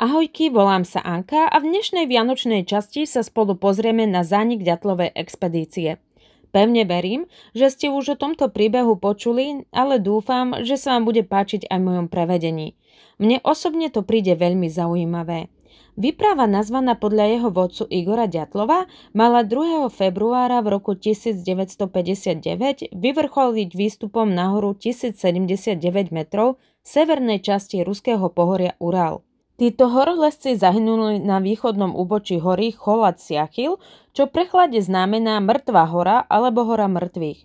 Ahojky, volám sa Anka a v dnešnej vianočnej časti sa spolu pozrieme na zánik ďatlovej expedície. Pevne verím, že ste už o tomto príbehu počuli, ale dúfam, že sa vám bude páčiť aj v mojom prevedení. Mne osobne to príde veľmi zaujímavé. Výprava nazvaná podľa jeho vodcu Igora Ďatlova mala 2. februára v roku 1959 vyvrcholiť výstupom nahoru 1079 metrov v severnej časti ruského pohoria Ural – Títo horolezci zahynuli na východnom úbočí hory Cholat Siachil, čo prechlade znamená Mŕtva hora alebo hora mŕtvych.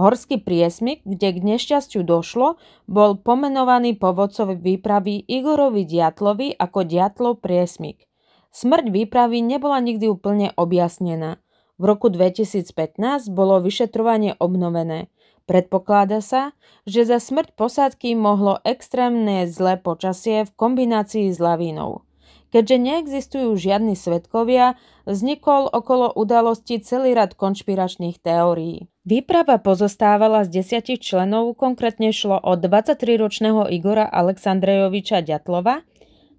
Horský priesmik, kde k nešťastiu došlo, bol pomenovaný vodcovi výpravy Igorovi Diatlovi ako Diatlov priesmik. Smrť výpravy nebola nikdy úplne objasnená. V roku 2015 bolo vyšetrovanie obnovené. Predpokláda sa, že za smrť posádky mohlo extrémne zlé počasie v kombinácii s lavínou. Keďže neexistujú žiadni svetkovia, vznikol okolo udalosti celý rad konšpiračných teórií. Výprava pozostávala z desiatich členov, konkrétne šlo o 23-ročného Igora Aleksandrejoviča Ďatlova,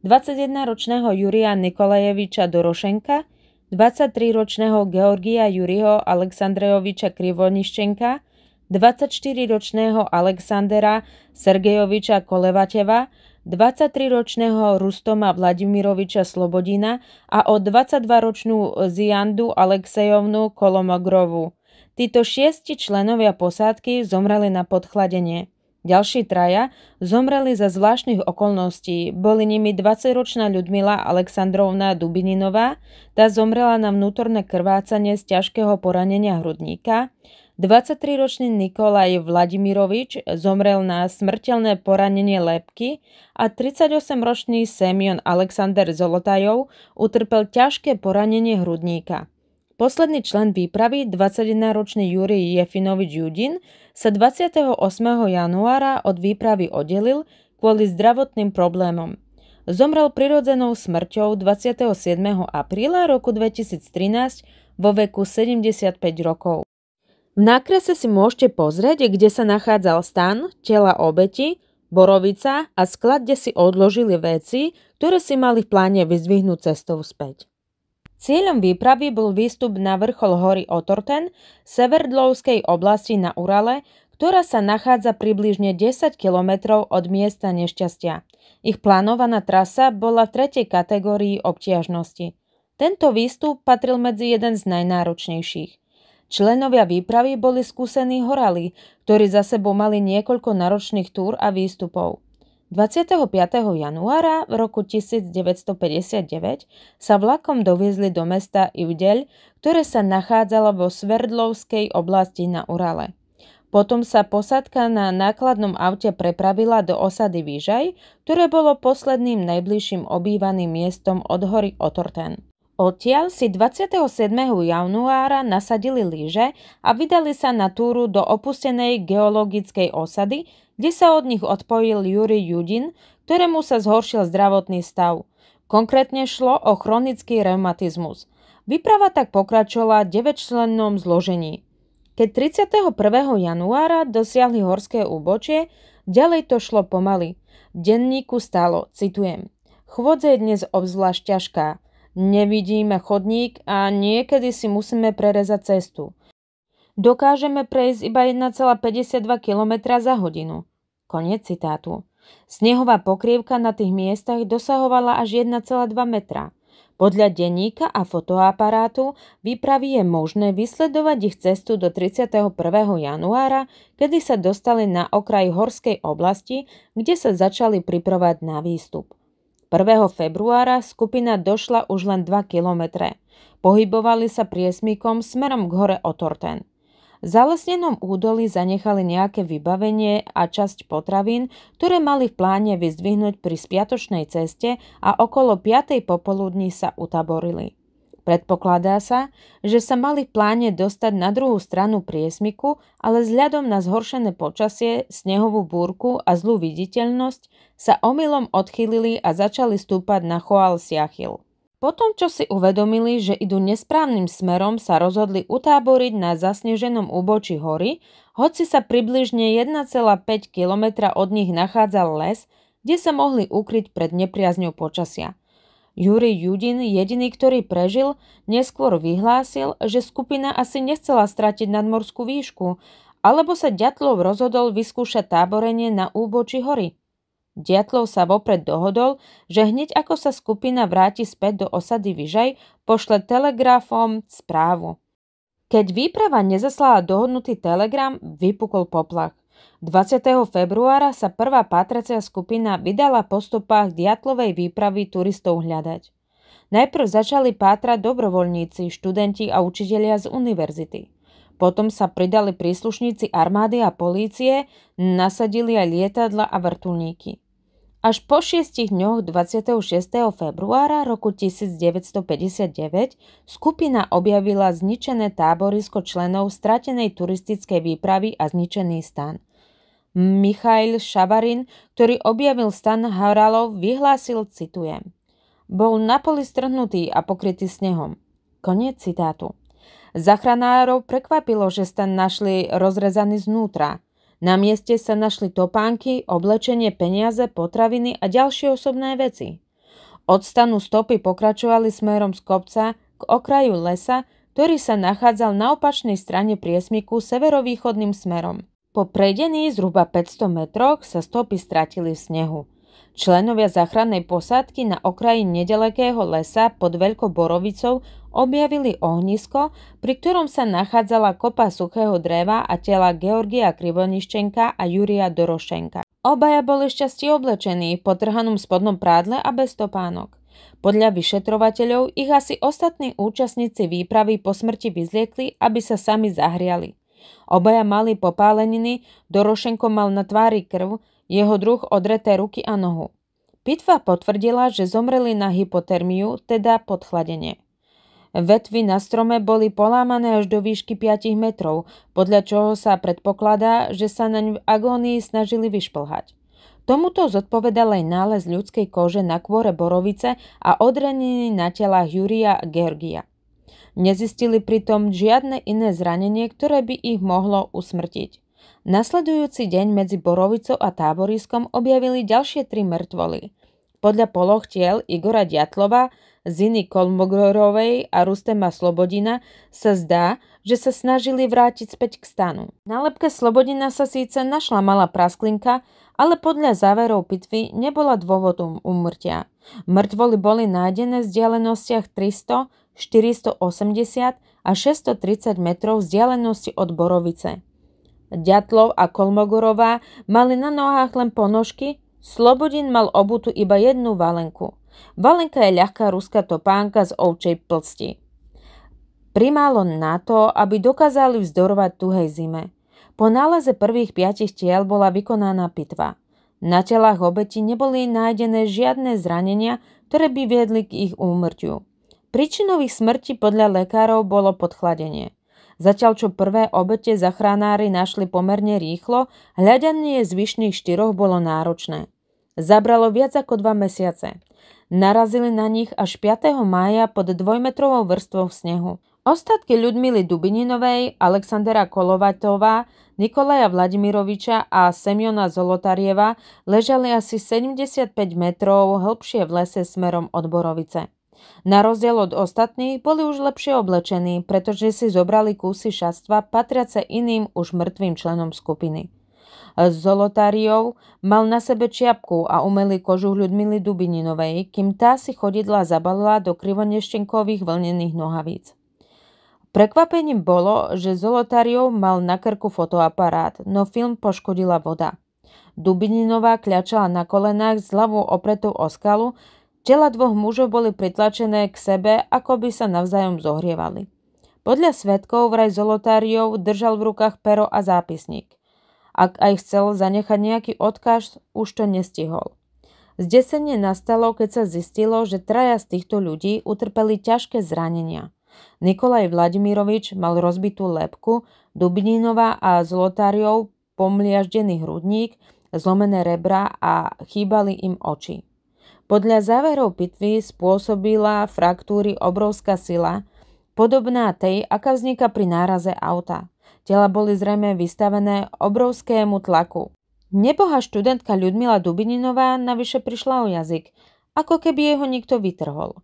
21-ročného Júria Nikolajeviča Dorošenka, 23-ročného Georgia Juriho Aleksandrejoviča Krivoniščenka, 24-ročného Alexandera Sergejoviča Kolevateva, 23-ročného Rustoma Vladimiroviča Slobodina a o 22-ročnú Ziandu Alexejovnu Kolomogrovu. Títo šiesti členovia posádky zomreli na podchladenie. Ďalší traja zomreli za zvláštnych okolností. Boli nimi 20-ročná Ľudmila Aleksandrovna Dubininová, tá zomrela na vnútorné krvácanie z ťažkého poranenia hrudníka, 23-ročný Nikolaj Vladimirovič zomrel na smrteľné poranenie lepky a 38-ročný Semion Alexander Zolotajov utrpel ťažké poranenie hrudníka. Posledný člen výpravy, 21-ročný Juri Jefinovič Judin, sa 28. januára od výpravy oddelil kvôli zdravotným problémom. Zomrel prirodzenou smrťou 27. apríla roku 2013 vo veku 75 rokov. V nákrese si môžete pozrieť, kde sa nachádzal stan, tela obeti, borovica a sklad, kde si odložili veci, ktoré si mali v pláne vyzvihnúť cestou späť. Cieľom výpravy bol výstup na vrchol hory Otorten, severdlovskej oblasti na Urale, ktorá sa nachádza približne 10 kilometrov od miesta nešťastia. Ich plánovaná trasa bola v tretej kategórii obtiažnosti. Tento výstup patril medzi jeden z najnáročnejších. Členovia výpravy boli skúsení horali, ktorí za sebou mali niekoľko náročných túr a výstupov. 25. januára v roku 1959 sa vlakom doviezli do mesta Ivdeľ, ktoré sa nachádzalo vo Sverdlovskej oblasti na Urale. Potom sa posádka na nákladnom aute prepravila do osady Výžaj, ktoré bolo posledným najbližším obývaným miestom od hory Otorten. Odtiaľ si 27. januára nasadili lyže a vydali sa na túru do opustenej geologickej osady, kde sa od nich odpojil Juri Judin, ktorému sa zhoršil zdravotný stav. Konkrétne šlo o chronický reumatizmus. Výprava tak pokračovala 9-člennom zložení. Keď 31. januára dosiahli horské úbočie, ďalej to šlo pomaly. V denníku stalo, citujem, chvodze je dnes obzvlášť ťažká. Nevidíme chodník a niekedy si musíme prerezať cestu. Dokážeme prejsť iba 1,52 km za hodinu. Konec citátu. Snehová pokrývka na tých miestach dosahovala až 1,2 metra. Podľa denníka a fotoaparátu výpravy je možné vysledovať ich cestu do 31. januára, kedy sa dostali na okraj horskej oblasti, kde sa začali pripravať na výstup. 1. februára skupina došla už len 2 kilometre. Pohybovali sa priesmikom smerom k hore Otorten. V zalesnenom údolí zanechali nejaké vybavenie a časť potravín, ktoré mali v pláne vyzdvihnúť pri spiatočnej ceste a okolo 5. popoludní sa utaborili. Predpokladá sa, že sa mali v pláne dostať na druhú stranu priesmiku, ale vzhľadom na zhoršené počasie, snehovú búrku a zlú viditeľnosť sa omylom odchýlili a začali stúpať na Choal Siachil. Potom, čo si uvedomili, že idú nesprávnym smerom, sa rozhodli utáboriť na zasneženom úbočí hory, hoci sa približne 1,5 kilometra od nich nachádzal les, kde sa mohli ukryť pred nepriazňou počasia. Júri Judin, jediný, ktorý prežil, neskôr vyhlásil, že skupina asi nechcela stratiť nadmorskú výšku, alebo sa Ďatlov rozhodol vyskúšať táborenie na úboči hory. Ďatlov sa vopred dohodol, že hneď ako sa skupina vráti späť do osady Vyžaj, pošle telegrafom správu. Keď výprava nezaslala dohodnutý telegram, vypukol poplach. 20. februára sa prvá pátracia skupina vydala po stopách diatlovej výpravy turistov hľadať. Najprv začali pátrať dobrovoľníci, študenti a učitelia z univerzity. Potom sa pridali príslušníci armády a polície, nasadili aj lietadla a vrtulníky. Až po šiestich dňoch 26. februára roku 1959 skupina objavila zničené táborisko členov stratenej turistickej výpravy a zničený stan. Michail Šavarin, ktorý objavil stan Haralov, vyhlásil, citujem, bol na poli strhnutý a pokrytý snehom. Koniec citátu. Zachranárov prekvapilo, že stan našli rozrezaný znútra. Na mieste sa našli topánky, oblečenie, peniaze, potraviny a ďalšie osobné veci. Od stanu stopy pokračovali smerom z kopca k okraju lesa, ktorý sa nachádzal na opačnej strane priesmiku severovýchodným smerom. Po prejdení zhruba 500 metroch sa stopy stratili v snehu. Členovia záchrannej posádky na okraji nedalekého lesa pod Veľkou Borovicou objavili ohnisko, pri ktorom sa nachádzala kopa suchého dreva a tela Georgia Krivoniščenka a Júria Dorošenka. Obaja boli šťastí oblečení po trhanom spodnom prádle a bez topánok. Podľa vyšetrovateľov ich asi ostatní účastníci výpravy po smrti vyzliekli, aby sa sami zahriali. Obaja mali popáleniny, Dorošenko mal na tvári krv, jeho druh odreté ruky a nohu. Pitva potvrdila, že zomreli na hypotermiu, teda podchladenie. Vetvy na strome boli polámané až do výšky 5 metrov, podľa čoho sa predpokladá, že sa naň v agónii snažili vyšplhať. Tomuto zodpovedal aj nález ľudskej kože na kôre borovice a odrenení na telách Júria a Georgia. Nezistili pritom žiadne iné zranenie, ktoré by ich mohlo usmrtiť. Nasledujúci deň medzi Borovicou a táboriskom objavili ďalšie tri mŕtvoly. Podľa poloh tiel Igora Diatlova, Ziny Kolmogorovej a Rustema Slobodina sa zdá, že sa snažili vrátiť späť k stanu. Na lepke Slobodina sa síce našla malá prasklinka, ale podľa záverov pitvy nebola dôvodom úmrtia. Mŕtvoly boli nájdené v vzdialenostiach 300 480 a 630 metrov vzdialenosti od Borovice. Ďatlov a Kolmogorová mali na nohách len ponožky, Slobodin mal obutu iba jednu valenku. Valenka je ľahká ruská topánka z ovčej plsti. Primálo na to, aby dokázali vzdorovať tuhej zime. Po náleze prvých piatich tiel bola vykonaná pitva. Na telách obeti neboli nájdené žiadne zranenia, ktoré by viedli k ich úmrtiu. Príčinou ich smrti podľa lekárov bolo podchladenie. Zatiaľ čo prvé obete zachránári našli pomerne rýchlo, hľadanie zvyšných štyroch bolo náročné. Zabralo viac ako dva mesiace. Narazili na nich až 5. mája pod dvojmetrovou vrstvou snehu. Ostatky Ľudmily Dubininovej, Alexandera Kolovatová, Nikolaja Vladimiroviča a Semiona Zolotarieva ležali asi 75 metrov hĺbšie v lese smerom od Borovice. Na rozdiel od ostatných boli už lepšie oblečení, pretože si zobrali kúsy šastva patriace iným už mŕtvým členom skupiny. Zolotáriov mal na sebe čiapku a umelý kožuch Ľudmily Dubininovej, kým tá si chodidla zabalila do krivoneštenkových vlnených nohavíc. Prekvapením bolo, že Zolotáriov mal na krku fotoaparát, no film poškodila voda. Dubininová kľačala na kolenách s hlavou opretou o skalu, Tela dvoch mužov boli pritlačené k sebe, ako by sa navzájom zohrievali. Podľa svetkov vraj Zolotáriov držal v rukách pero a zápisník. Ak aj chcel zanechať nejaký odkaz, už to nestihol. Zdesenie nastalo, keď sa zistilo, že traja z týchto ľudí utrpeli ťažké zranenia. Nikolaj Vladimirovič mal rozbitú lepku, Dubninova a Zlotáriov pomliaždený hrudník, zlomené rebra a chýbali im oči. Podľa záverov pitvy spôsobila fraktúry obrovská sila, podobná tej, aká vzniká pri náraze auta. Tela boli zrejme vystavené obrovskému tlaku. Neboha študentka Ľudmila Dubininová navyše prišla o jazyk, ako keby jeho nikto vytrhol.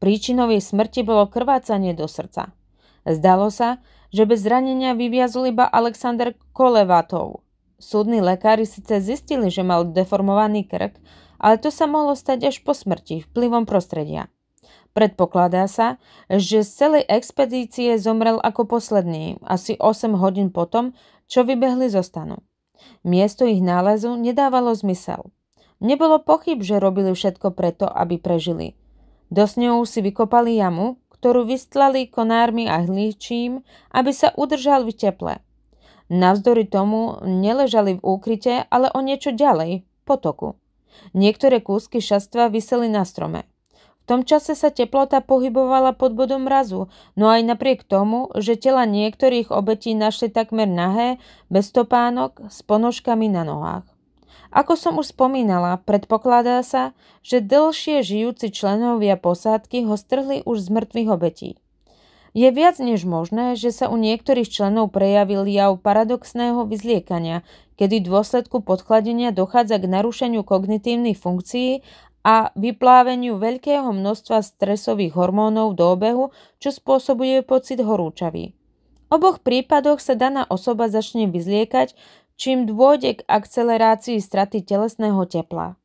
Príčinou jej smrti bolo krvácanie do srdca. Zdalo sa, že bez zranenia vyviazol iba Alexander Kolevatov. Súdni lekári síce zistili, že mal deformovaný krk, ale to sa mohlo stať až po smrti vplyvom prostredia. Predpokladá sa, že z celej expedície zomrel ako posledný, asi 8 hodín potom, čo vybehli zo stanu. Miesto ich nálezu nedávalo zmysel. Nebolo pochyb, že robili všetko preto, aby prežili. Do snehu si vykopali jamu, ktorú vystlali konármi a hlíčím, aby sa udržal v teple. Navzdory tomu neležali v úkryte, ale o niečo ďalej, potoku. Niektoré kúsky šastva vyseli na strome. V tom čase sa teplota pohybovala pod bodom mrazu, no aj napriek tomu, že tela niektorých obetí našli takmer nahé, bez topánok, s ponožkami na nohách. Ako som už spomínala, predpokladá sa, že dlhšie žijúci členovia posádky ho strhli už z mŕtvych obetí. Je viac než možné, že sa u niektorých členov prejavil jav paradoxného vyzliekania, kedy v dôsledku podkladenia dochádza k narušeniu kognitívnych funkcií a vypláveniu veľkého množstva stresových hormónov do obehu, čo spôsobuje pocit horúčavy. V oboch prípadoch sa daná osoba začne vyzliekať, čím dôjde k akcelerácii straty telesného tepla.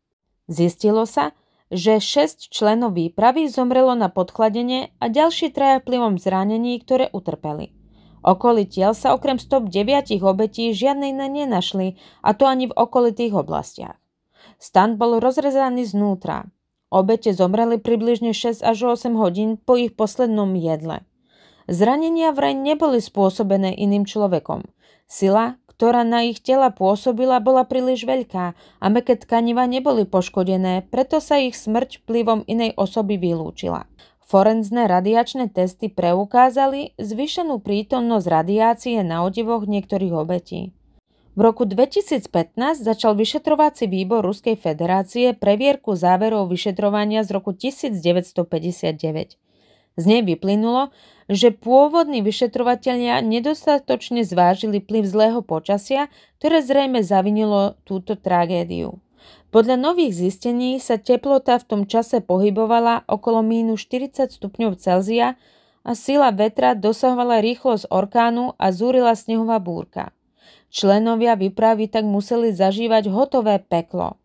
Zistilo sa, že 6 členov výpravy zomrelo na podkladenie a ďalší traja vplyvom zranení, ktoré utrpeli. Okolitiel sa okrem 109 obetí žiadne iné nenašli, a to ani v okolitých oblastiach. Stan bol rozrezaný znútra. Obete zomreli približne 6 až 8 hodín po ich poslednom jedle. Zranenia vraj neboli spôsobené iným človekom. Sila, ktorá na ich tela pôsobila, bola príliš veľká a meké tkaniva neboli poškodené, preto sa ich smrť vplyvom inej osoby vylúčila. Forenzné radiačné testy preukázali zvyšenú prítomnosť radiácie na odevoch niektorých obetí. V roku 2015 začal vyšetrovací výbor Ruskej federácie previerku záverov vyšetrovania z roku 1959. Z nej vyplynulo, že pôvodní vyšetrovatelia nedostatočne zvážili plyv zlého počasia, ktoré zrejme zavinilo túto tragédiu. Podľa nových zistení sa teplota v tom čase pohybovala okolo mínus 40 stupňov Celzia a sila vetra dosahovala rýchlosť orkánu a zúrila snehová búrka. Členovia výpravy tak museli zažívať hotové peklo.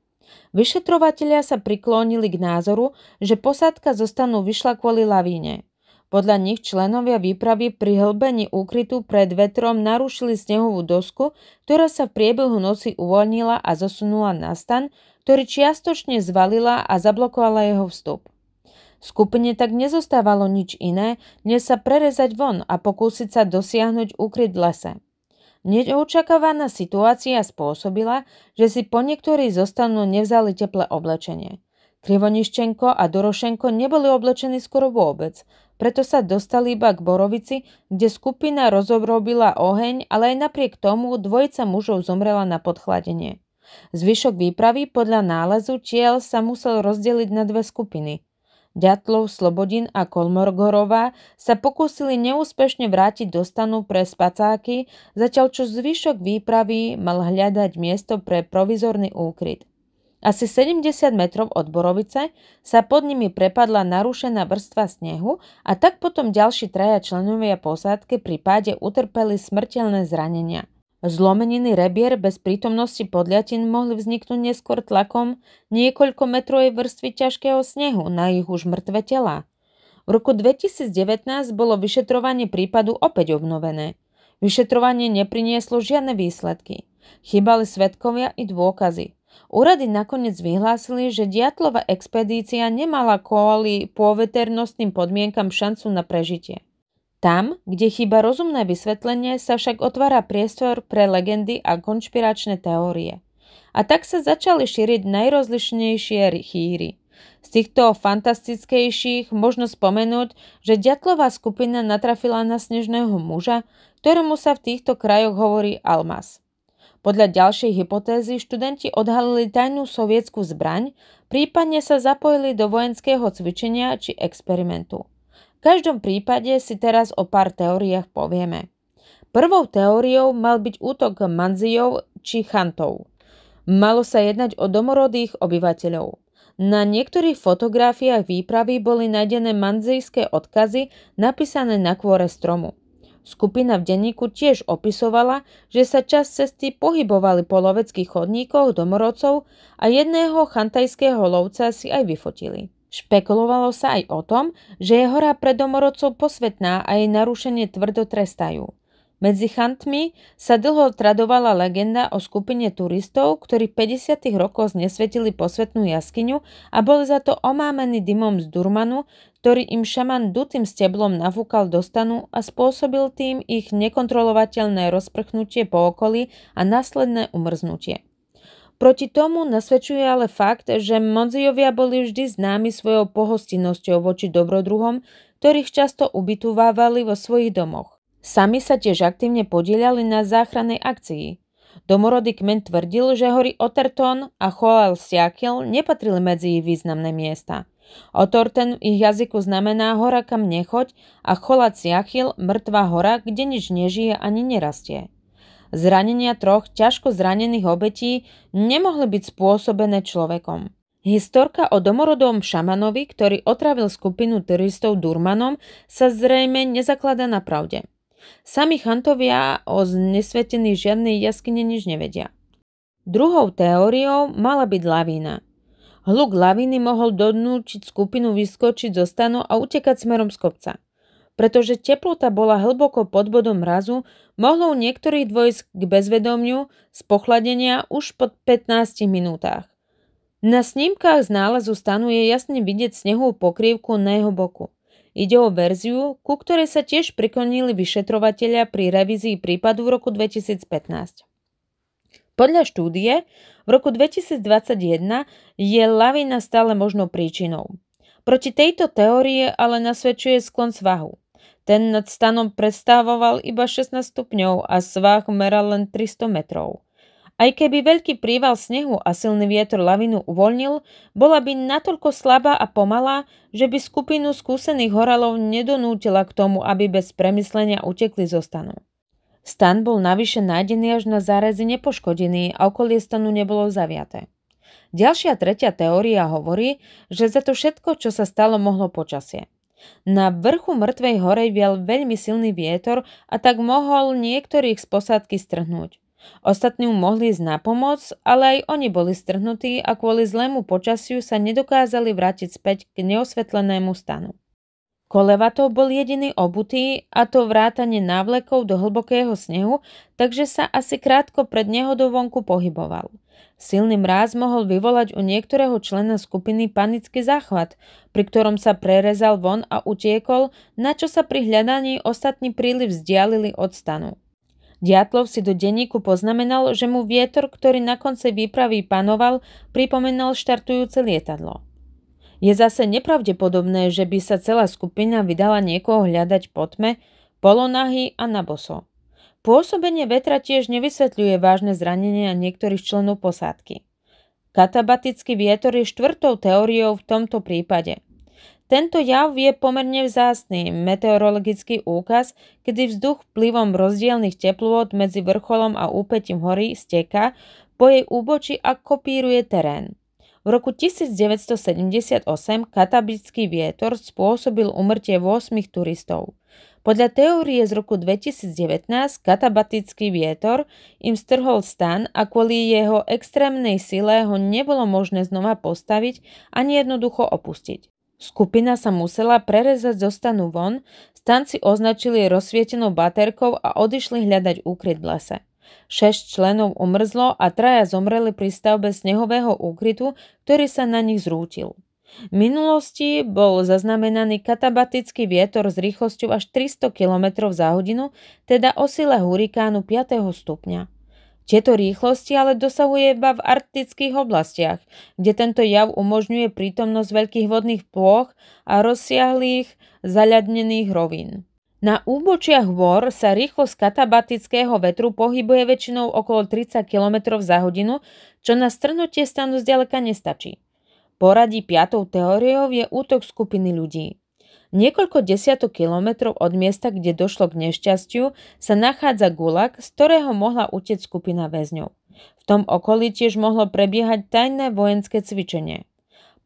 Vyšetrovatelia sa priklonili k názoru, že posádka zostanú vyšla kvôli lavíne. Podľa nich členovia výpravy pri hlbení úkrytu pred vetrom narušili snehovú dosku, ktorá sa v priebehu noci uvoľnila a zosunula na stan, ktorý čiastočne zvalila a zablokovala jeho vstup. Skupine tak nezostávalo nič iné, než sa prerezať von a pokúsiť sa dosiahnuť úkryt v lese. Neočakávaná situácia spôsobila, že si po niektorí zostanú nevzali teplé oblečenie. Krivoniščenko a Dorošenko neboli oblečení skoro vôbec, preto sa dostali iba k Borovici, kde skupina rozobrobila oheň, ale aj napriek tomu dvojica mužov zomrela na podchladenie. Zvyšok výpravy podľa nálezu tiel sa musel rozdeliť na dve skupiny – Ďatlov, Slobodin a Kolmorgorová sa pokúsili neúspešne vrátiť do stanu pre spacáky, zatiaľ čo zvyšok výpravy mal hľadať miesto pre provizorný úkryt. Asi 70 metrov od Borovice sa pod nimi prepadla narušená vrstva snehu a tak potom ďalší traja členovia posádky pri páde utrpeli smrteľné zranenia – Zlomeniny rebier bez prítomnosti podliatin mohli vzniknúť neskôr tlakom niekoľko metrovej vrstvy ťažkého snehu na ich už mŕtve tela. V roku 2019 bolo vyšetrovanie prípadu opäť obnovené. Vyšetrovanie neprinieslo žiadne výsledky. Chýbali svetkovia i dôkazy. Úrady nakoniec vyhlásili, že diatlová expedícia nemala kvôli pôveternostným podmienkam šancu na prežitie. Tam, kde chýba rozumné vysvetlenie, sa však otvára priestor pre legendy a konšpiračné teórie. A tak sa začali šíriť najrozlišnejšie chýry. Z týchto fantastickejších možno spomenúť, že ďatlová skupina natrafila na snežného muža, ktorému sa v týchto krajoch hovorí Almas. Podľa ďalšej hypotézy študenti odhalili tajnú sovietskú zbraň, prípadne sa zapojili do vojenského cvičenia či experimentu. V každom prípade si teraz o pár teóriách povieme. Prvou teóriou mal byť útok Manziov či Chantov. Malo sa jednať o domorodých obyvateľov. Na niektorých fotografiách výpravy boli nájdené manzijské odkazy napísané na kôre stromu. Skupina v denníku tiež opisovala, že sa čas cesty pohybovali po loveckých chodníkoch domorodcov a jedného chantajského lovca si aj vyfotili. Špekulovalo sa aj o tom, že je hora pre domorodcov posvetná a jej narušenie tvrdo trestajú. Medzi chantmi sa dlho tradovala legenda o skupine turistov, ktorí v 50. rokoch znesvetili posvetnú jaskyňu a boli za to omámení dymom z Durmanu, ktorý im šaman dutým steblom nafúkal do stanu a spôsobil tým ich nekontrolovateľné rozprchnutie po okolí a následné umrznutie. Proti tomu nasvedčuje ale fakt, že Monziovia boli vždy známi svojou pohostinnosťou voči dobrodruhom, ktorých často ubytovávali vo svojich domoch. Sami sa tiež aktívne podielali na záchrannej akcii. Domorodý kmen tvrdil, že hory Oterton a Cholal Siakel nepatrili medzi ich významné miesta. Otorten v ich jazyku znamená hora kam nechoď a Cholal Siachil mŕtva hora, kde nič nežije ani nerastie. Zranenia troch ťažko zranených obetí nemohli byť spôsobené človekom. Historka o domorodom šamanovi, ktorý otravil skupinu turistov Durmanom, sa zrejme nezaklada na pravde. Sami chantovia o znesvetení žiadnej jaskyne nič nevedia. Druhou teóriou mala byť lavína. Hluk lavíny mohol donúčiť skupinu vyskočiť zo stanu a utekať smerom z kopca pretože teplota bola hlboko pod bodom mrazu, mohlo u niektorých dvojsť k bezvedomiu z pochladenia už po 15 minútach. Na snímkach z nálezu stanu je jasne vidieť snehovú pokrývku na jeho boku. Ide o verziu, ku ktorej sa tiež prikonili vyšetrovateľia pri revízii prípadu v roku 2015. Podľa štúdie v roku 2021 je lavina stále možnou príčinou. Proti tejto teórie ale nasvedčuje sklon svahu. Ten nad stanom predstavoval iba 16 stupňov a svah meral len 300 metrov. Aj keby veľký príval snehu a silný vietor lavinu uvoľnil, bola by natoľko slabá a pomalá, že by skupinu skúsených horalov nedonútila k tomu, aby bez premyslenia utekli zo stanu. Stan bol navyše nájdený až na zárezy nepoškodený a okolie stanu nebolo zaviaté. Ďalšia tretia teória hovorí, že za to všetko, čo sa stalo, mohlo počasie. Na vrchu mŕtvej hore viel veľmi silný vietor a tak mohol niektorých z posádky strhnúť. Ostatní mohli ísť na pomoc, ale aj oni boli strhnutí a kvôli zlému počasiu sa nedokázali vrátiť späť k neosvetlenému stanu. Kolevatov bol jediný obutý, a to vrátane návlekov do hlbokého snehu, takže sa asi krátko pred nehodou vonku pohyboval. Silný mráz mohol vyvolať u niektorého člena skupiny panický záchvat, pri ktorom sa prerezal von a utiekol, na čo sa pri hľadaní ostatní príliv vzdialili od stanu. Diatlov si do denníku poznamenal, že mu vietor, ktorý na konci výpravy panoval, pripomenal štartujúce lietadlo. Je zase nepravdepodobné, že by sa celá skupina vydala niekoho hľadať po tme, polonahy a na boso. Pôsobenie vetra tiež nevysvetľuje vážne zranenia niektorých členov posádky. Katabatický vietor je štvrtou teóriou v tomto prípade. Tento jav je pomerne vzácný meteorologický úkaz, kedy vzduch vplyvom rozdielnych teplôt medzi vrcholom a úpetím hory steka po jej úboči a kopíruje terén. V roku 1978 katabický vietor spôsobil umrtie 8 turistov. Podľa teórie z roku 2019 katabatický vietor im strhol stan a kvôli jeho extrémnej sile ho nebolo možné znova postaviť ani jednoducho opustiť. Skupina sa musela prerezať zo stanu von, stanci označili rozsvietenou baterkou a odišli hľadať úkryt v lese. Šesť členov umrzlo a traja zomreli pri stavbe snehového úkrytu, ktorý sa na nich zrútil. V minulosti bol zaznamenaný katabatický vietor s rýchlosťou až 300 km za hodinu, teda o sile hurikánu 5. stupňa. Tieto rýchlosti ale dosahuje iba v arktických oblastiach, kde tento jav umožňuje prítomnosť veľkých vodných plôch a rozsiahlých zaľadnených rovín. Na úbočiach hôr sa rýchlosť katabatického vetru pohybuje väčšinou okolo 30 km za hodinu, čo na strnutie stanu zďaleka nestačí. Poradí piatou teóriou je útok skupiny ľudí. Niekoľko desiatok kilometrov od miesta, kde došlo k nešťastiu, sa nachádza gulag, z ktorého mohla utieť skupina väzňov. V tom okolí tiež mohlo prebiehať tajné vojenské cvičenie.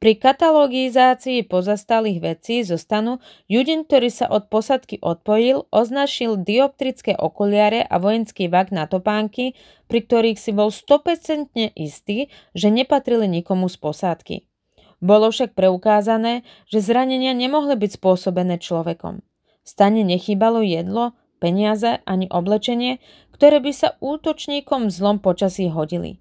Pri katalogizácii pozastalých vecí zo stanu Judin, ktorý sa od posadky odpojil, označil dioptrické okuliare a vojenský vak na topánky, pri ktorých si bol 100% istý, že nepatrili nikomu z posádky. Bolo však preukázané, že zranenia nemohli byť spôsobené človekom. V stane nechýbalo jedlo, peniaze ani oblečenie, ktoré by sa útočníkom v zlom počasí hodili.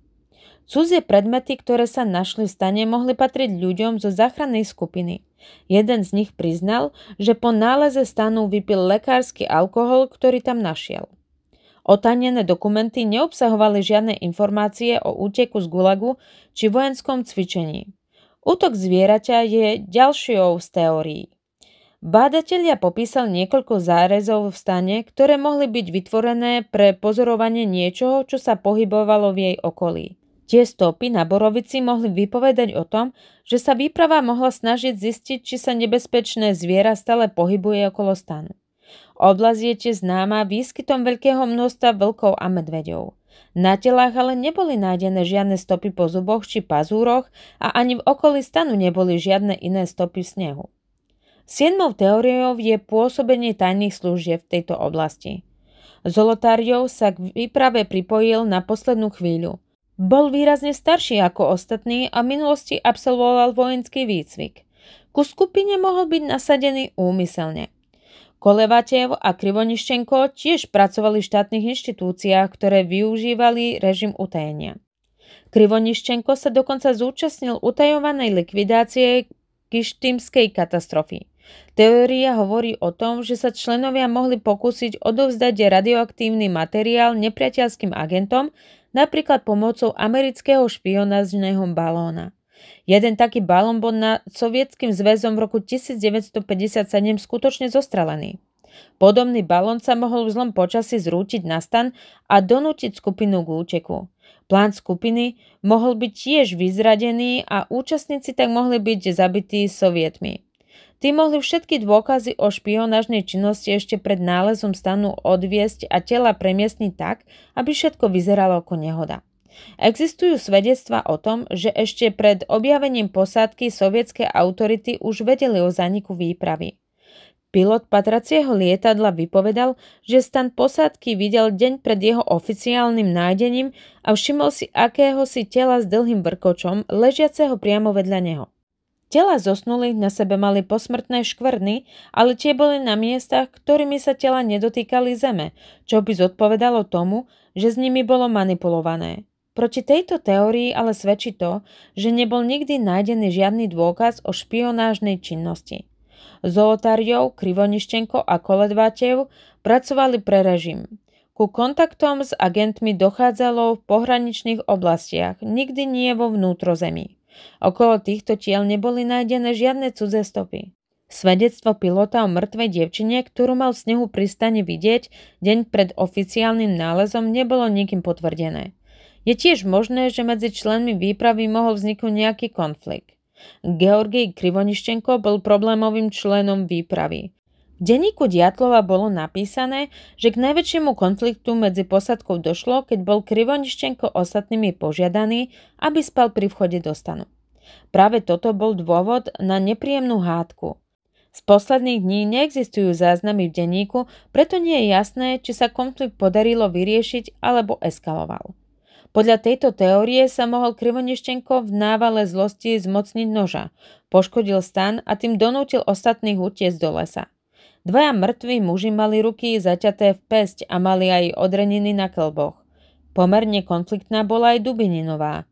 Cudzie predmety, ktoré sa našli v stane, mohli patriť ľuďom zo záchrannej skupiny. Jeden z nich priznal, že po náleze stanu vypil lekársky alkohol, ktorý tam našiel. Otanené dokumenty neobsahovali žiadne informácie o úteku z Gulagu či vojenskom cvičení. Útok zvieraťa je ďalšou z teórií. Bádatelia popísal niekoľko zárezov v stane, ktoré mohli byť vytvorené pre pozorovanie niečoho, čo sa pohybovalo v jej okolí. Tie stopy na Borovici mohli vypovedať o tom, že sa výprava mohla snažiť zistiť, či sa nebezpečné zviera stále pohybuje okolo stanu. Oblasť je tiež známa výskytom veľkého množstva vlkov a medveďov. Na telách ale neboli nájdené žiadne stopy po zuboch či pazúroch a ani v okolí stanu neboli žiadne iné stopy v snehu. Siedmou teóriou je pôsobenie tajných služieb v tejto oblasti. Zolotáriov sa k výprave pripojil na poslednú chvíľu – bol výrazne starší ako ostatní a v minulosti absolvoval vojenský výcvik. Ku skupine mohol byť nasadený úmyselne. Kolevatev a Krivoniščenko tiež pracovali v štátnych inštitúciách, ktoré využívali režim utajenia. Krivoniščenko sa dokonca zúčastnil utajovanej likvidácie kištýmskej katastrofy. Teória hovorí o tom, že sa členovia mohli pokúsiť odovzdať radioaktívny materiál nepriateľským agentom napríklad pomocou amerického špionážneho balóna. Jeden taký balón bol nad Sovietským zväzom v roku 1957 skutočne zostrelený. Podobný balón sa mohol v zlom počasí zrútiť na stan a donútiť skupinu k úteku. Plán skupiny mohol byť tiež vyzradený a účastníci tak mohli byť zabití sovietmi. Tým mohli všetky dôkazy o špionážnej činnosti ešte pred nálezom stanu odviesť a tela premiestniť tak, aby všetko vyzeralo ako nehoda. Existujú svedectva o tom, že ešte pred objavením posádky sovietské autority už vedeli o zaniku výpravy. Pilot patracieho lietadla vypovedal, že stan posádky videl deň pred jeho oficiálnym nájdením a všimol si akéhosi tela s dlhým vrkočom, ležiaceho priamo vedľa neho. Tela zosnulých na sebe mali posmrtné škvrny, ale tie boli na miestach, ktorými sa tela nedotýkali zeme, čo by zodpovedalo tomu, že s nimi bolo manipulované. Proti tejto teórii ale svedčí to, že nebol nikdy nájdený žiadny dôkaz o špionážnej činnosti. Zolotariov, Krivoništenko a Koledvátev pracovali pre režim. Ku kontaktom s agentmi dochádzalo v pohraničných oblastiach, nikdy nie vo vnútrozemí. Okolo týchto tiel neboli nájdené žiadne cudze stopy. Svedectvo pilota o mŕtvej dievčine, ktorú mal v snehu pristane vidieť deň pred oficiálnym nálezom, nebolo nikým potvrdené. Je tiež možné, že medzi členmi výpravy mohol vzniknúť nejaký konflikt. Georgij Krivoništenko bol problémovým členom výpravy. V denníku Diatlova bolo napísané, že k najväčšiemu konfliktu medzi posadkou došlo, keď bol Krivoniščenko ostatnými požiadaný, aby spal pri vchode do stanu. Práve toto bol dôvod na nepríjemnú hádku. Z posledných dní neexistujú záznamy v denníku, preto nie je jasné, či sa konflikt podarilo vyriešiť alebo eskaloval. Podľa tejto teórie sa mohol krivoništenko v návale zlosti zmocniť noža, poškodil stan a tým donútil ostatných utiec do lesa. Dvaja mŕtvi muži mali ruky zaťaté v pesť a mali aj odreniny na klboch. Pomerne konfliktná bola aj Dubininová.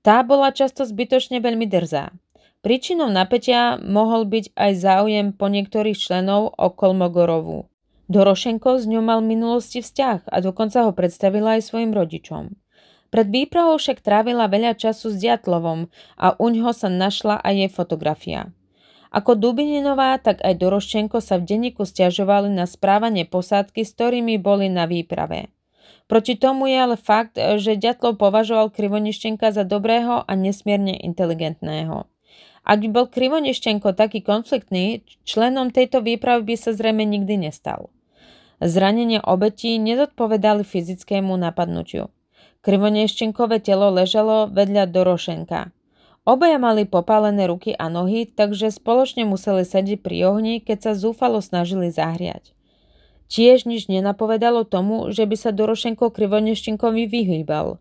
Tá bola často zbytočne veľmi drzá. Príčinou napätia mohol byť aj záujem po niektorých členov o Kolmogorovú. Dorošenko s ňou mal v minulosti vzťah a dokonca ho predstavila aj svojim rodičom. Pred výpravou však trávila veľa času s Diatlovom a u ňoho sa našla aj jej fotografia. Ako Dubininová, tak aj Doroščenko sa v denníku stiažovali na správanie posádky, s ktorými boli na výprave. Proti tomu je ale fakt, že Ďatlov považoval Krivoništenka za dobrého a nesmierne inteligentného. Ak by bol Krivoništenko taký konfliktný, členom tejto výpravy by sa zrejme nikdy nestal. Zranenie obetí nezodpovedali fyzickému napadnutiu. Krivoneštenkové telo ležalo vedľa Dorošenka. Obaja mali popálené ruky a nohy, takže spoločne museli sedieť pri ohni, keď sa zúfalo snažili zahriať. Tiež nič nenapovedalo tomu, že by sa Dorošenko krivoneštinkovi vyhýbal.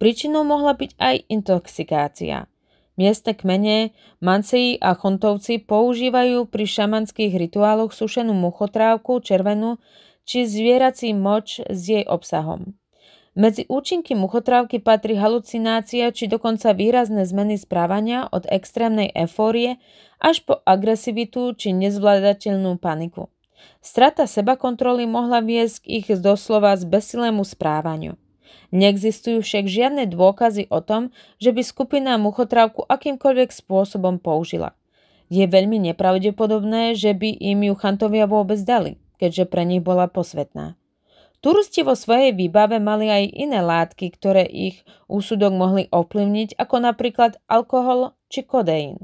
Príčinou mohla byť aj intoxikácia. Miestne kmene, mancii a chontovci používajú pri šamanských rituáloch sušenú muchotrávku, červenú či zvierací moč s jej obsahom. Medzi účinky muchotrávky patrí halucinácia či dokonca výrazné zmeny správania od extrémnej eufórie až po agresivitu či nezvládateľnú paniku. Strata seba kontroly mohla viesť k ich doslova zbesilému správaniu. Neexistujú však žiadne dôkazy o tom, že by skupina muchotrávku akýmkoľvek spôsobom použila. Je veľmi nepravdepodobné, že by im ju chantovia vôbec dali, keďže pre nich bola posvetná. Turisti vo svojej výbave mali aj iné látky, ktoré ich úsudok mohli ovplyvniť, ako napríklad alkohol či kodeín.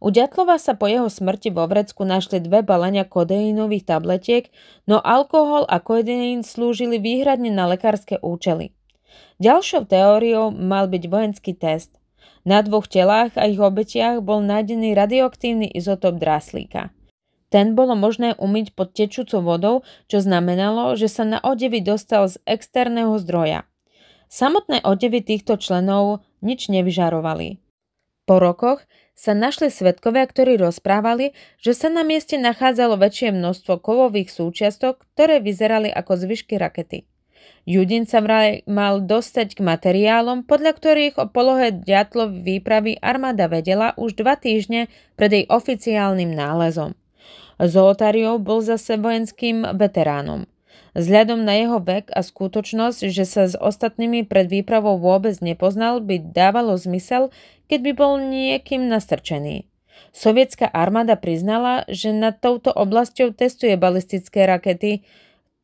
U Ďatlova sa po jeho smrti vo vrecku našli dve balenia kodeínových tabletiek, no alkohol a kodeín slúžili výhradne na lekárske účely. Ďalšou teóriou mal byť vojenský test. Na dvoch telách a ich obetiach bol nájdený radioaktívny izotop draslíka. Ten bolo možné umyť pod tečúcou vodou, čo znamenalo, že sa na odevy dostal z externého zdroja. Samotné odevy týchto členov nič nevyžarovali. Po rokoch sa našli svetkovia, ktorí rozprávali, že sa na mieste nachádzalo väčšie množstvo kovových súčiastok, ktoré vyzerali ako zvyšky rakety. Judin sa vraj mal dostať k materiálom, podľa ktorých o polohe Ďatlov výpravy armáda vedela už dva týždne pred jej oficiálnym nálezom. Zootariov bol zase vojenským veteránom. Vzhľadom na jeho vek a skutočnosť, že sa s ostatnými pred výpravou vôbec nepoznal, by dávalo zmysel, keď by bol niekým nastrčený. Sovietská armáda priznala, že nad touto oblasťou testuje balistické rakety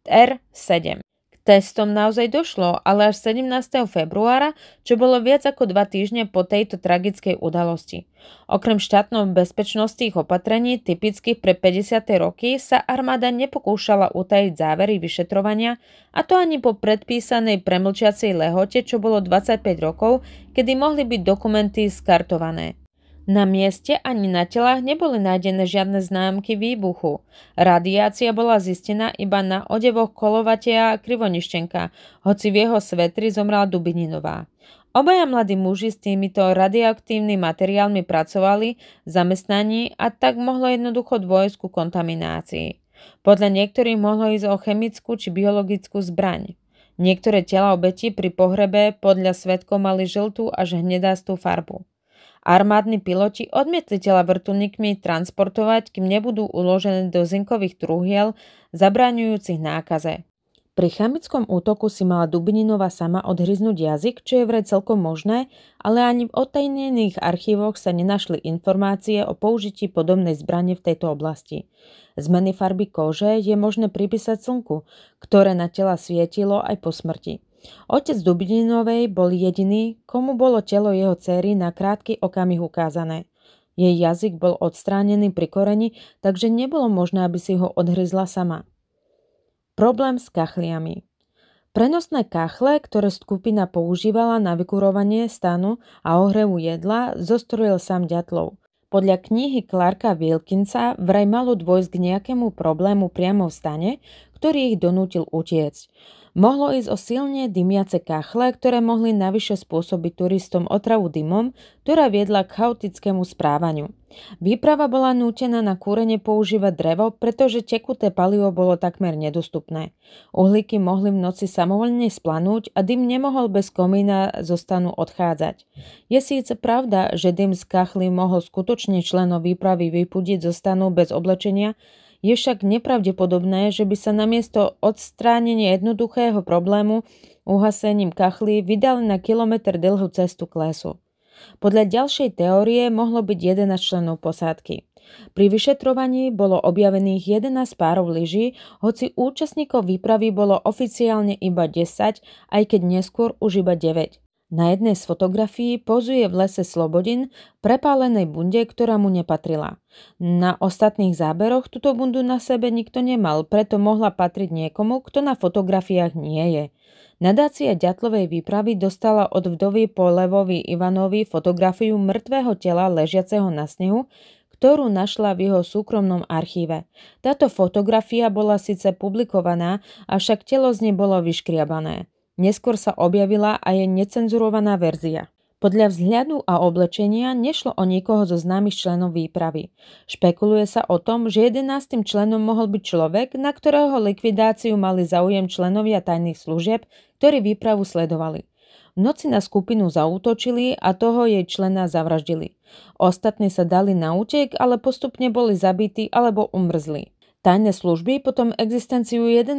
R-7. Testom naozaj došlo, ale až 17. februára, čo bolo viac ako dva týždne po tejto tragickej udalosti. Okrem štátnom bezpečnostných opatrení typických pre 50. roky sa armáda nepokúšala utajiť závery vyšetrovania, a to ani po predpísanej premlčiacej lehote, čo bolo 25 rokov, kedy mohli byť dokumenty skartované. Na mieste ani na telách neboli nájdené žiadne známky výbuchu. Radiácia bola zistená iba na odevoch kolovateja Krivoniščenka, hoci v jeho svetri zomrela Dubininová. Obaja mladí muži s týmito radioaktívnymi materiálmi pracovali v zamestnaní a tak mohlo jednoducho dôjsť ku kontaminácii. Podľa niektorých mohlo ísť o chemickú či biologickú zbraň. Niektoré tela obeti pri pohrebe podľa svetkov mali žltú až hnedastú farbu. Armádni piloti odmietli tela vrtulníkmi transportovať, kým nebudú uložené do zinkových truhiel zabraňujúcich nákaze. Pri chemickom útoku si mala Dubininová sama odhryznúť jazyk, čo je vraj celkom možné, ale ani v otejnených archívoch sa nenašli informácie o použití podobnej zbrane v tejto oblasti. Zmeny farby kože je možné pripísať slnku, ktoré na tela svietilo aj po smrti. Otec Dubininovej bol jediný, komu bolo telo jeho céry na krátky okamih ukázané. Jej jazyk bol odstránený pri koreni, takže nebolo možné, aby si ho odhryzla sama. Problém s kachliami Prenosné kachle, ktoré skupina používala na vykurovanie stanu a ohrevu jedla, zostrojil sám Ďatlov. Podľa knihy Clarka Wilkinsa vraj malo dôjsť k nejakému problému priamo v stane, ktorý ich donútil utiecť. Mohlo ísť o silne dymiace kachle, ktoré mohli navyše spôsobiť turistom otravu dymom, ktorá viedla k chaotickému správaniu. Výprava bola nútená na kúrenie používať drevo, pretože tekuté palivo bolo takmer nedostupné. Uhlíky mohli v noci samovolne splanúť a dym nemohol bez komína zostanú odchádzať. Je síce pravda, že dym z kachly mohol skutočne členov výpravy vypudiť zo bez oblečenia, je však nepravdepodobné, že by sa namiesto odstránenia jednoduchého problému uhasením kachly vydali na kilometr dlhú cestu k lesu. Podľa ďalšej teórie mohlo byť 11 členov posádky. Pri vyšetrovaní bolo objavených 11 párov lyží, hoci účastníkov výpravy bolo oficiálne iba 10, aj keď neskôr už iba 9. Na jednej z fotografií pozuje v lese Slobodin prepálenej bunde, ktorá mu nepatrila. Na ostatných záberoch túto bundu na sebe nikto nemal, preto mohla patriť niekomu, kto na fotografiách nie je. Nadácia ďatlovej výpravy dostala od vdovy po Levovi Ivanovi fotografiu mŕtvého tela ležiaceho na snehu, ktorú našla v jeho súkromnom archíve. Táto fotografia bola síce publikovaná, avšak telo z nej bolo vyškriabané. Neskôr sa objavila aj jej necenzurovaná verzia. Podľa vzhľadu a oblečenia nešlo o nikoho zo známych členov výpravy. Špekuluje sa o tom, že 11. členom mohol byť človek, na ktorého likvidáciu mali záujem členovia tajných služieb, ktorí výpravu sledovali. V noci na skupinu zaútočili a toho jej člena zavraždili. Ostatní sa dali na útek, ale postupne boli zabití alebo umrzli. Tajné služby potom existenciu 11.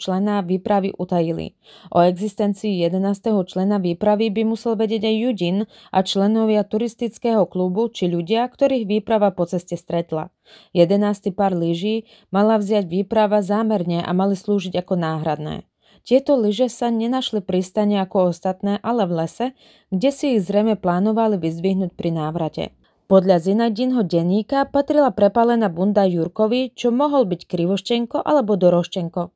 člena výpravy utajili. O existencii 11. člena výpravy by musel vedieť aj Judin a členovia turistického klubu či ľudia, ktorých výprava po ceste stretla. 11. pár lyží mala vziať výprava zámerne a mali slúžiť ako náhradné. Tieto lyže sa nenašli pristane ako ostatné, ale v lese, kde si ich zrejme plánovali vyzdvihnúť pri návrate. Podľa Zinajdinho denníka patrila prepálená bunda Jurkovi, čo mohol byť Krivoščenko alebo Doroščenko.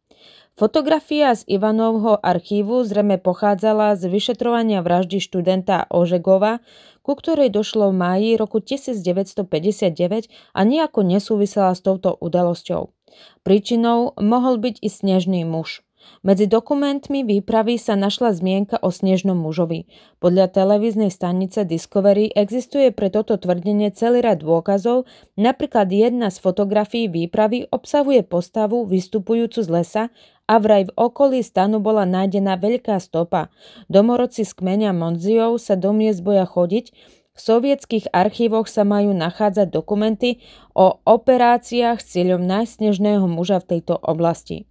Fotografia z Ivanovho archívu zrejme pochádzala z vyšetrovania vraždy študenta Ožegova, ku ktorej došlo v máji roku 1959 a nejako nesúvisela s touto udalosťou. Príčinou mohol byť i snežný muž. Medzi dokumentmi výpravy sa našla zmienka o snežnom mužovi. Podľa televíznej stanice Discovery existuje pre toto tvrdenie celý rad dôkazov, napríklad jedna z fotografií výpravy obsahuje postavu vystupujúcu z lesa a vraj v okolí stanu bola nájdená veľká stopa. Domorodci z kmeňa Monziov sa do miest boja chodiť, v sovietských archívoch sa majú nachádzať dokumenty o operáciách s cieľom najsnežného muža v tejto oblasti.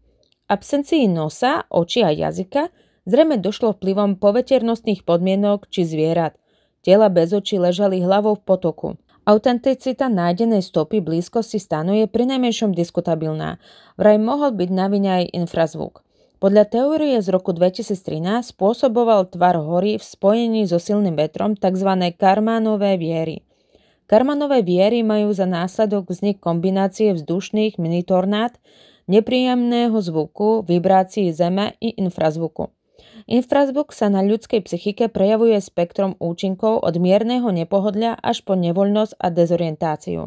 Absencii nosa, oči a jazyka zrejme došlo vplyvom poveternostných podmienok či zvierat. Tela bez očí ležali hlavou v potoku. Autenticita nájdenej stopy blízkosti stanu je prinajmenšom diskutabilná. Vraj mohol byť na vine aj infrazvuk. Podľa teórie z roku 2013 spôsoboval tvar hory v spojení so silným vetrom tzv. karmánové viery. Karmanové viery majú za následok vznik kombinácie vzdušných minitornát nepríjemného zvuku, vibrácií zeme i infrazvuku. Infrazvuk sa na ľudskej psychike prejavuje spektrom účinkov od mierneho nepohodlia až po nevoľnosť a dezorientáciu.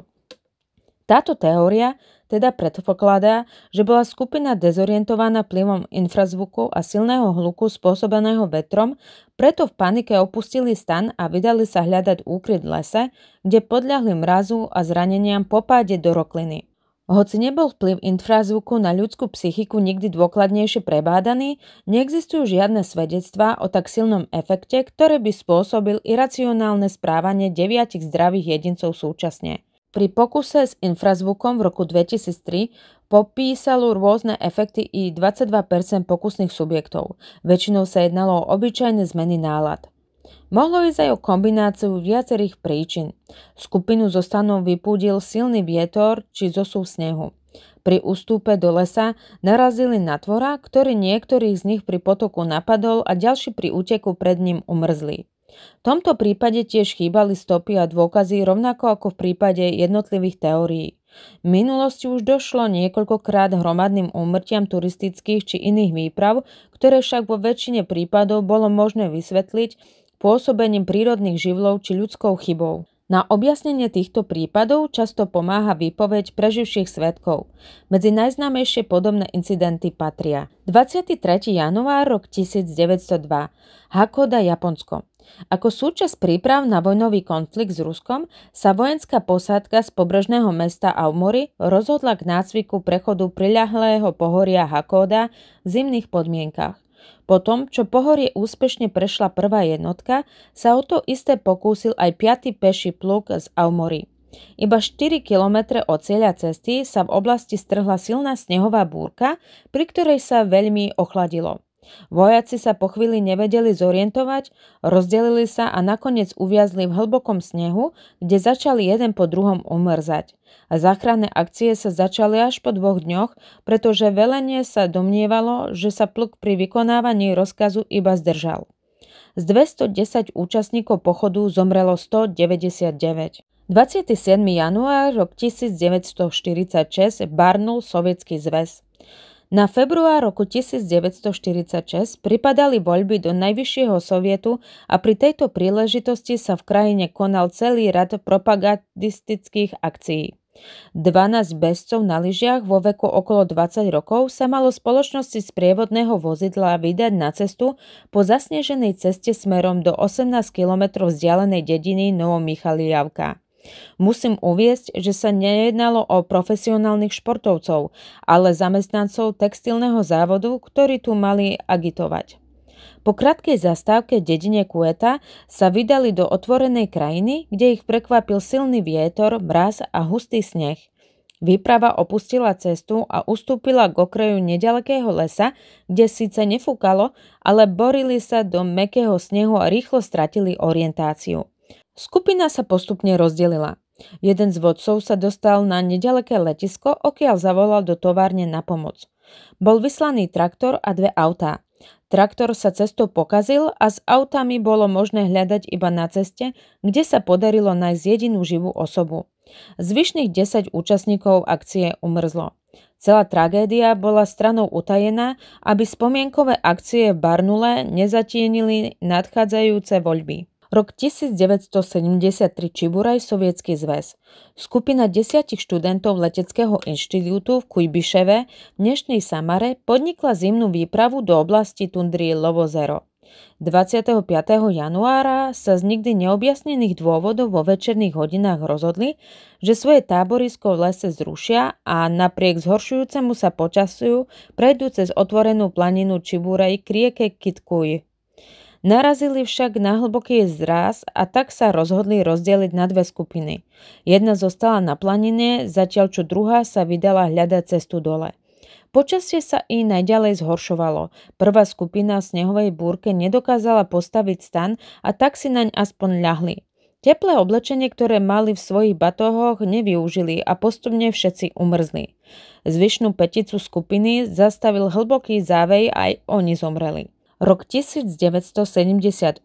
Táto teória teda predpokladá, že bola skupina dezorientovaná plivom infrazvuku a silného hluku spôsobeného vetrom, preto v panike opustili stan a vydali sa hľadať úkryt lese, kde podľahli mrazu a zraneniam po páde do rokliny. Hoci nebol vplyv infrazvuku na ľudskú psychiku nikdy dôkladnejšie prebádaný, neexistujú žiadne svedectvá o tak silnom efekte, ktoré by spôsobil iracionálne správanie deviatich zdravých jedincov súčasne. Pri pokuse s infrazvukom v roku 2003 popísalo rôzne efekty i 22% pokusných subjektov. Väčšinou sa jednalo o obyčajné zmeny nálad. Mohlo ísť aj o kombináciu viacerých príčin. Skupinu zo stanov vypúdil silný vietor či zosú snehu. Pri ústupe do lesa narazili na tvora, ktorý niektorých z nich pri potoku napadol a ďalší pri úteku pred ním umrzli. V tomto prípade tiež chýbali stopy a dôkazy rovnako ako v prípade jednotlivých teórií. V minulosti už došlo niekoľkokrát hromadným úmrtiam turistických či iných výprav, ktoré však vo väčšine prípadov bolo možné vysvetliť pôsobením prírodných živlov či ľudskou chybou. Na objasnenie týchto prípadov často pomáha výpoveď preživších svetkov. Medzi najznámejšie podobné incidenty patria 23. január rok 1902 Hakoda, Japonsko. Ako súčasť príprav na vojnový konflikt s Ruskom sa vojenská posádka z pobrežného mesta Aumori rozhodla k nácviku prechodu priľahlého pohoria Hakoda v zimných podmienkach. Po tom, čo pohorie úspešne prešla prvá jednotka, sa o to isté pokúsil aj 5. peší pluk z Aumory. Iba 4 km od cieľa cesty sa v oblasti strhla silná snehová búrka, pri ktorej sa veľmi ochladilo. Vojaci sa po chvíli nevedeli zorientovať, rozdelili sa a nakoniec uviazli v hlbokom snehu, kde začali jeden po druhom umrzať. A záchranné akcie sa začali až po dvoch dňoch, pretože velenie sa domnievalo, že sa pluk pri vykonávaní rozkazu iba zdržal. Z 210 účastníkov pochodu zomrelo 199. 27. január rok 1946 barnul Sovietský zväz. Na február roku 1946 pripadali voľby do Najvyššieho sovietu a pri tejto príležitosti sa v krajine konal celý rad propagandistických akcií. 12 bezcov na lyžiach vo veku okolo 20 rokov sa malo spoločnosti z prievodného vozidla vydať na cestu po zasneženej ceste smerom do 18 km vzdialenej dediny Michalijavka. Musím uviesť, že sa nejednalo o profesionálnych športovcov, ale zamestnancov textilného závodu, ktorí tu mali agitovať. Po krátkej zastávke dedine Kueta sa vydali do otvorenej krajiny, kde ich prekvapil silný vietor, mraz a hustý sneh. Výprava opustila cestu a ustúpila k okraju nedalekého lesa, kde síce nefúkalo, ale borili sa do mekého snehu a rýchlo stratili orientáciu. Skupina sa postupne rozdelila. Jeden z vodcov sa dostal na nedaleké letisko, okiaľ zavolal do továrne na pomoc. Bol vyslaný traktor a dve autá. Traktor sa cestou pokazil a s autami bolo možné hľadať iba na ceste, kde sa podarilo nájsť jedinú živú osobu. Zvyšných 10 účastníkov akcie umrzlo. Celá tragédia bola stranou utajená, aby spomienkové akcie v Barnule nezatienili nadchádzajúce voľby. Rok 1973 Čiburaj, Sovietský zväz. Skupina desiatich študentov Leteckého inštitútu v Kujbiševe, v dnešnej Samare, podnikla zimnú výpravu do oblasti tundry Lovozero. 25. januára sa z nikdy neobjasnených dôvodov vo večerných hodinách rozhodli, že svoje táborisko v lese zrušia a napriek zhoršujúcemu sa počasiu prejdú cez otvorenú planinu Čiburej k rieke Kitkuj. Narazili však na hlboký zráz a tak sa rozhodli rozdeliť na dve skupiny. Jedna zostala na planine, zatiaľ čo druhá sa vydala hľadať cestu dole. Počasie sa i najďalej zhoršovalo. Prvá skupina v snehovej búrke nedokázala postaviť stan a tak si naň aspoň ľahli. Teplé oblečenie, ktoré mali v svojich batohoch, nevyužili a postupne všetci umrzli. Zvyšnú peticu skupiny zastavil hlboký závej a aj oni zomreli. Rok 1978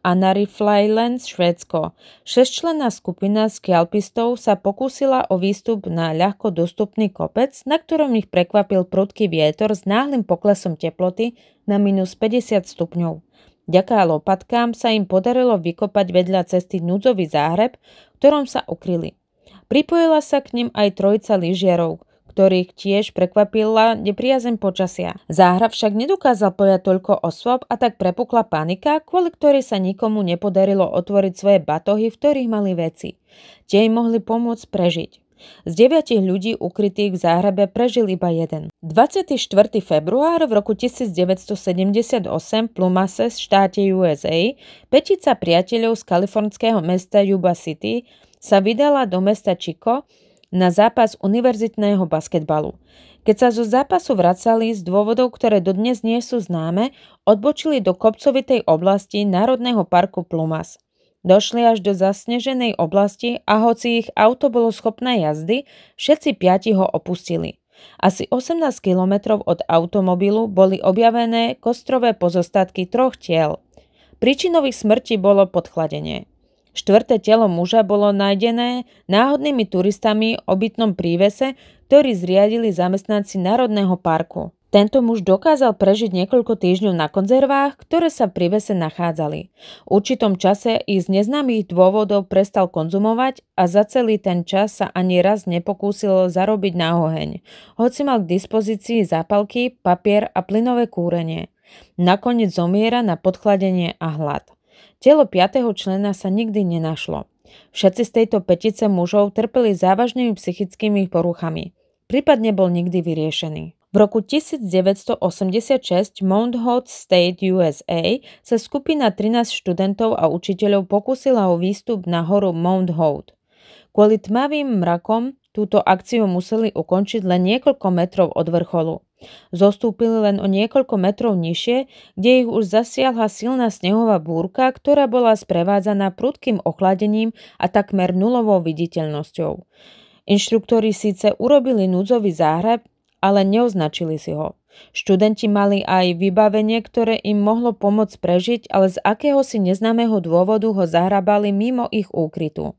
Anary Flyland, Švédsko. Šesťčlenná skupina skialpistov sa pokúsila o výstup na ľahko dostupný kopec, na ktorom ich prekvapil prudký vietor s náhlym poklesom teploty na minus 50 stupňov. Ďaká lopatkám sa im podarilo vykopať vedľa cesty núdzový záhreb, ktorom sa ukryli. Pripojila sa k nim aj trojca lyžiarov – ktorých tiež prekvapila nepriazem počasia. Záhra však nedokázal pojať toľko osôb a tak prepukla panika, kvôli ktorej sa nikomu nepodarilo otvoriť svoje batohy, v ktorých mali veci. Tie im mohli pomôcť prežiť. Z deviatich ľudí ukrytých v záhrabe prežil iba jeden. 24. február v roku 1978 v Plumase v štáte USA petica priateľov z kalifornského mesta Yuba City sa vydala do mesta Chico, na zápas univerzitného basketbalu. Keď sa zo zápasu vracali z dôvodov, ktoré dodnes nie sú známe, odbočili do kopcovitej oblasti Národného parku Plumas. Došli až do zasneženej oblasti a hoci ich auto bolo schopné jazdy, všetci piati ho opustili. Asi 18 kilometrov od automobilu boli objavené kostrové pozostatky troch tiel. Príčinou ich smrti bolo podchladenie. Štvrté telo muža bolo nájdené náhodnými turistami o bytnom prívese, ktorý zriadili zamestnanci Národného parku. Tento muž dokázal prežiť niekoľko týždňov na konzervách, ktoré sa v prívese nachádzali. V určitom čase ich z neznámych dôvodov prestal konzumovať a za celý ten čas sa ani raz nepokúsil zarobiť na oheň, hoci mal k dispozícii zápalky, papier a plynové kúrenie. Nakoniec zomiera na podchladenie a hlad. Telo piatého člena sa nikdy nenašlo. Všetci z tejto petice mužov trpeli závažnými psychickými poruchami. Prípad nebol nikdy vyriešený. V roku 1986 Mount Hot State USA sa skupina 13 študentov a učiteľov pokusila o výstup na horu Mount Hot. Kvôli tmavým mrakom Túto akciu museli ukončiť len niekoľko metrov od vrcholu. Zostúpili len o niekoľko metrov nižšie, kde ich už zasiahla silná snehová búrka, ktorá bola sprevádzaná prudkým ochladením a takmer nulovou viditeľnosťou. Inštruktori síce urobili núdzový záhreb, ale neoznačili si ho. Študenti mali aj vybavenie, ktoré im mohlo pomôcť prežiť, ale z akéhosi neznámeho dôvodu ho zahrabali mimo ich úkrytu.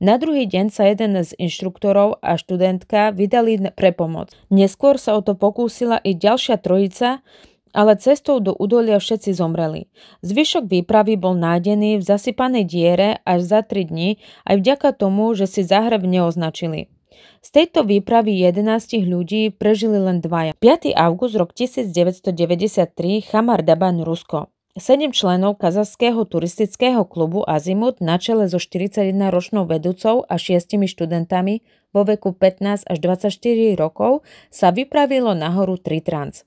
Na druhý deň sa jeden z inštruktorov a študentka vydali pre pomoc. Neskôr sa o to pokúsila i ďalšia trojica, ale cestou do údolia všetci zomreli. Zvyšok výpravy bol nájdený v zasypanej diere až za 3 dní, aj vďaka tomu, že si záhreb neoznačili. Z tejto výpravy 11 ľudí prežili len dvaja. 5. august rok 1993 Chamar Daban Rusko. Sedem členov kazachského turistického klubu Azimut na čele so 41-ročnou vedúcou a šiestimi študentami vo veku 15 až 24 rokov sa vypravilo nahoru Tritrans.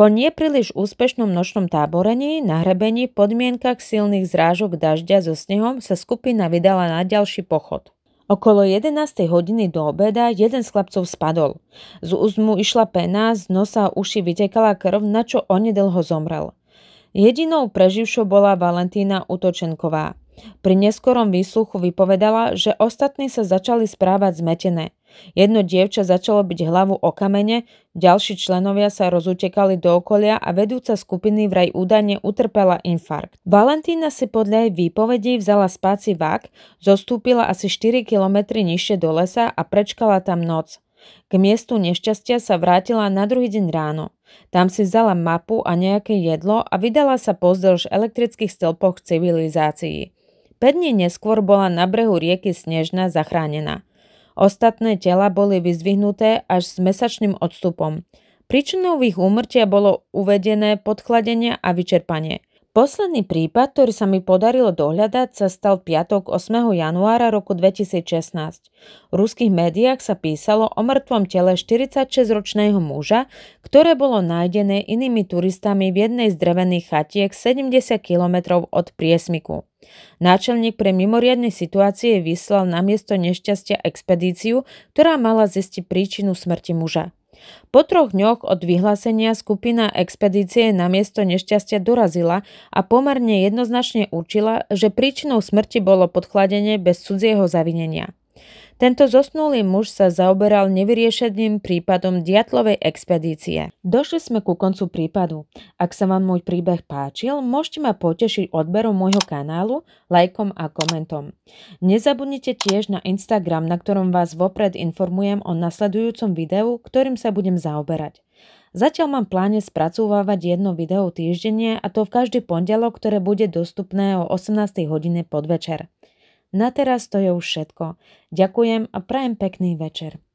Po nepríliš úspešnom nočnom táborení, nahrebení, podmienkach silných zrážok dažďa so snehom sa skupina vydala na ďalší pochod. Okolo 11. hodiny do obeda jeden z chlapcov spadol. Z úzmu išla pena, z nosa a uši vytekala krv, na čo onedlho zomrel. Jedinou preživšou bola Valentína Utočenková. Pri neskorom výsluchu vypovedala, že ostatní sa začali správať zmetené. Jedno dievča začalo byť hlavu o kamene, ďalší členovia sa rozutekali do okolia a vedúca skupiny vraj údajne utrpela infarkt. Valentína si podľa jej výpovedí vzala spáci vak, zostúpila asi 4 kilometry nižšie do lesa a prečkala tam noc. K miestu nešťastia sa vrátila na druhý deň ráno. Tam si vzala mapu a nejaké jedlo a vydala sa pozdĺž elektrických stĺpoch civilizácií. 5 dní neskôr bola na brehu rieky Snežna zachránená. Ostatné tela boli vyzdvihnuté až s mesačným odstupom. Príčinou ich úmrtia bolo uvedené podchladenie a vyčerpanie. Posledný prípad, ktorý sa mi podarilo dohľadať, sa stal piatok 8. januára roku 2016. V ruských médiách sa písalo o mŕtvom tele 46-ročného muža, ktoré bolo nájdené inými turistami v jednej z drevených chatiek 70 kilometrov od priesmiku. Náčelník pre mimoriadne situácie vyslal na miesto nešťastia expedíciu, ktorá mala zistiť príčinu smrti muža. Po troch dňoch od vyhlásenia skupina expedície na miesto nešťastia dorazila a pomerne jednoznačne určila, že príčinou smrti bolo podchladenie bez cudzieho zavinenia. Tento zosnulý muž sa zaoberal nevyriešeným prípadom diatlovej expedície. Došli sme ku koncu prípadu. Ak sa vám môj príbeh páčil, môžete ma potešiť odberom môjho kanálu, lajkom a komentom. Nezabudnite tiež na Instagram, na ktorom vás vopred informujem o nasledujúcom videu, ktorým sa budem zaoberať. Zatiaľ mám pláne spracúvávať jedno video týždenne a to v každý pondelok, ktoré bude dostupné o 18.00 hodine podvečer. Na teraz to je už všetko. Ďakujem a prajem pekný večer.